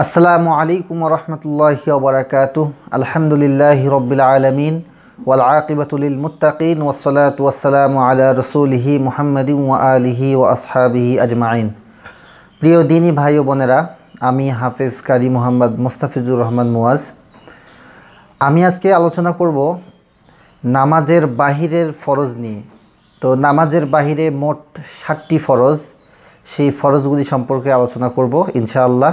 আসসালামু আলাইকুম রহমতুল্লাহি ওবরাকাত আলহামদুলিল্লাহ রবিল আলমিন ওয়াল আকিবাতুলিল মুতাকিন ওসলাত ওয়াসালাম আলা রসুলহি মুহাম্মদি ওয়া আলিহি ও আসহাবিহি আজমাইন প্রিয় দিনী ভাই ও বোনেরা আমি হাফেজ কারি মোহাম্মদ মুস্তাফিজুর রহমান মুয়াজ আমি আজকে আলোচনা করব নামাজের বাহিরের ফরজ নিয়ে তো নামাজের বাহিরে মোট ষাটটি ফরজ সেই ফরজগুলি সম্পর্কে আলোচনা করব ইনশাআল্লাহ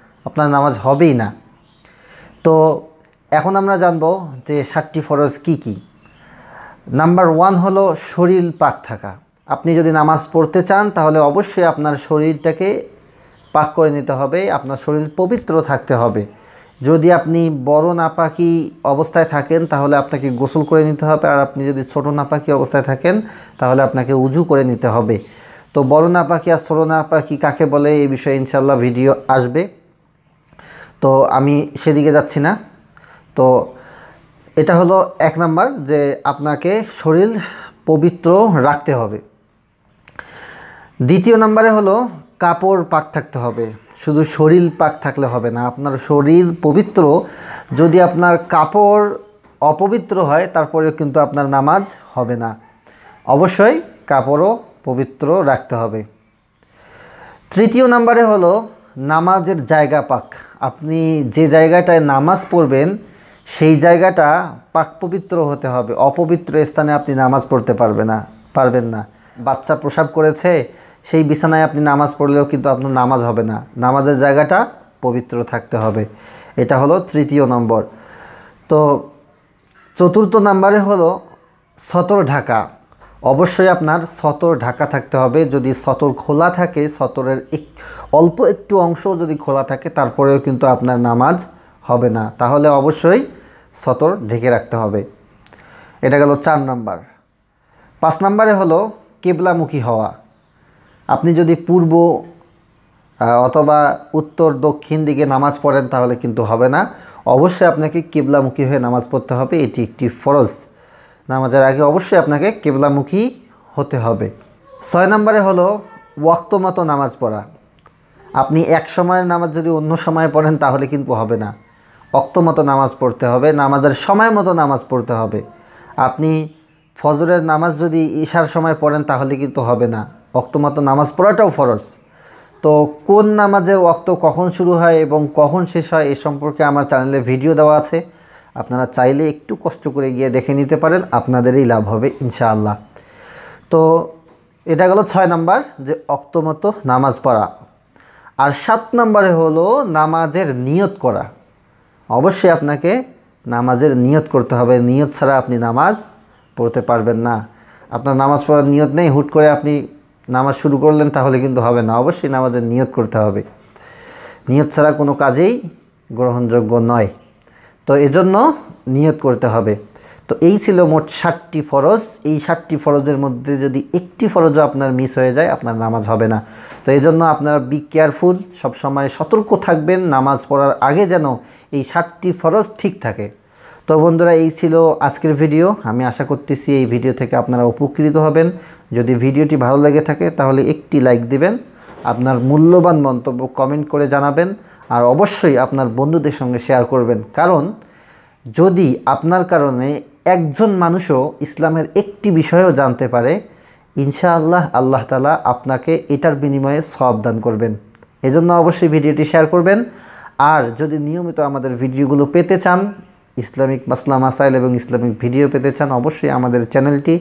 আপনার নামাজ হবেই না তো এখন আমরা জানব যে সাতটি ফরজ কি কি। নাম্বার ওয়ান হলো শরীর পাক থাকা আপনি যদি নামাজ পড়তে চান তাহলে অবশ্যই আপনার শরীরটাকে পাক করে নিতে হবে আপনার শরীর পবিত্র থাকতে হবে যদি আপনি বড় নাপাকি অবস্থায় থাকেন তাহলে আপনাকে গোসল করে নিতে হবে আর আপনি যদি ছোট নাপাকি অবস্থায় থাকেন তাহলে আপনাকে উজু করে নিতে হবে তো বড় নাপাকি আর ছোট নাপাকি কাকে বলে এই বিষয়ে ইনশাল্লাহ ভিডিও আসবে তো আমি সেদিকে যাচ্ছি না তো এটা হলো এক নাম্বার যে আপনাকে শরীর পবিত্র রাখতে হবে দ্বিতীয় নাম্বারে হলো কাপড় পাক থাকতে হবে শুধু শরীর পাক থাকলে হবে না আপনার শরীর পবিত্র যদি আপনার কাপড় অপবিত্র হয় তারপরেও কিন্তু আপনার নামাজ হবে না অবশ্যই কাপড়ও পবিত্র রাখতে হবে তৃতীয় নাম্বারে হলো নামাজের জায়গা পাক আপনি যে জায়গাটায় নামাজ পড়বেন সেই জায়গাটা পাক পবিত্র হতে হবে অপবিত্র স্থানে আপনি নামাজ পড়তে পারবে না পারবেন না বাচ্চা প্রসাব করেছে সেই বিছানায় আপনি নামাজ পড়লেও কিন্তু আপনার নামাজ হবে না নামাজের জায়গাটা পবিত্র থাকতে হবে এটা হলো তৃতীয় নম্বর তো চতুর্থ নাম্বারে হলো সতর ঢাকা অবশ্যই আপনার সতর ঢাকা থাকতে হবে যদি সতর খোলা থাকে সতরের এক অল্প একটু অংশ যদি খোলা থাকে তারপরেও কিন্তু আপনার নামাজ হবে না তাহলে অবশ্যই সতর ঢেকে রাখতে হবে এটা গেল চার নাম্বার পাঁচ নাম্বারে হলো কেবলামুখী হওয়া আপনি যদি পূর্ব অথবা উত্তর দক্ষিণ দিকে নামাজ পড়েন তাহলে কিন্তু হবে না অবশ্যই আপনাকে কেবলামুখী হয়ে নামাজ পড়তে হবে এটি একটি ফরজ নামাজের আগে অবশ্যই আপনাকে কেবলামুখী হতে হবে ছয় নম্বরে হলো ওয়াক্ত মতো নামাজ পড়া আপনি এক সময়ের নামাজ যদি অন্য সময়ে পড়েন তাহলে কিন্তু হবে না অক্ত মতো নামাজ পড়তে হবে নামাজের সময় মতো নামাজ পড়তে হবে আপনি ফজরের নামাজ যদি ঈশার সময় পড়েন তাহলে কিন্তু হবে না অক্ত মতো নামাজ পড়াটাও ফরজ তো কোন নামাজের ওক্ত কখন শুরু হয় এবং কখন শেষ হয় এ সম্পর্কে আমার চ্যানেলে ভিডিও দেওয়া আছে আপনারা চাইলে একটু কষ্ট করে গিয়ে দেখে নিতে পারেন আপনাদেরই লাভ হবে ইনশাআল্লাহ তো এটা গেল ছয় নাম্বার যে অক্তমত নামাজ পড়া আর সাত নাম্বারে হলো নামাজের নিয়ত করা অবশ্যই আপনাকে নামাজের নিয়ত করতে হবে নিয়ত ছাড়া আপনি নামাজ পড়তে পারবেন না আপনার নামাজ পড়ার নিয়ত নেই হুট করে আপনি নামাজ শুরু করলেন তাহলে কিন্তু হবে না অবশ্যই নামাজের নিয়ত করতে হবে নিয়ত ছাড়া কোনো কাজেই গ্রহণযোগ্য নয় তো এজন্য নিয়ত করতে হবে তো এই ছিল মোট ষাটটি ফরজ এই ষাটটি ফরজের মধ্যে যদি একটি ফরজও আপনার মিস হয়ে যায় আপনার নামাজ হবে না তো এই জন্য আপনার বি কেয়ারফুল সবসময় সতর্ক থাকবেন নামাজ পড়ার আগে যেন এই ষাটটি ফরজ ঠিক থাকে তো বন্ধুরা এই ছিল আজকের ভিডিও আমি আশা করতেছি এই ভিডিও থেকে আপনারা উপকৃত হবেন যদি ভিডিওটি ভালো লেগে থাকে তাহলে একটি লাইক দিবেন আপনার মূল্যবান মন্তব্য কমেন্ট করে জানাবেন আর অবশ্যই আপনার বন্ধুদের সঙ্গে শেয়ার করবেন কারণ যদি আপনার কারণে একজন মানুষও ইসলামের একটি বিষয়ও জানতে পারে ইনশাআল্লাহ আল্লাহ তালা আপনাকে এটার বিনিময়ে সব দান করবেন এজন্য অবশ্যই ভিডিওটি শেয়ার করবেন আর যদি নিয়মিত আমাদের ভিডিওগুলো পেতে চান ইসলামিক মাসলাম আসাইল এবং ইসলামিক ভিডিও পেতে চান অবশ্যই আমাদের চ্যানেলটি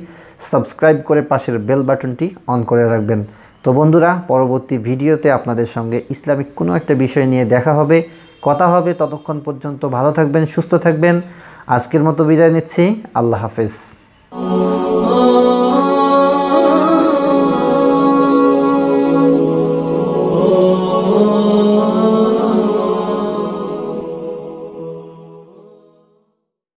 সাবস্ক্রাইব করে পাশের বেল বাটনটি অন করে রাখবেন তো বন্ধুরা পরবর্তী ভিডিওতে আপনাদের সঙ্গে ইসলামিক কোনো একটা বিষয় নিয়ে দেখা হবে কথা হবে ততক্ষণ পর্যন্ত ভালো থাকবেন সুস্থ থাকবেন আজকের মতো বিদায় নিচ্ছি আল্লাহ হাফেজ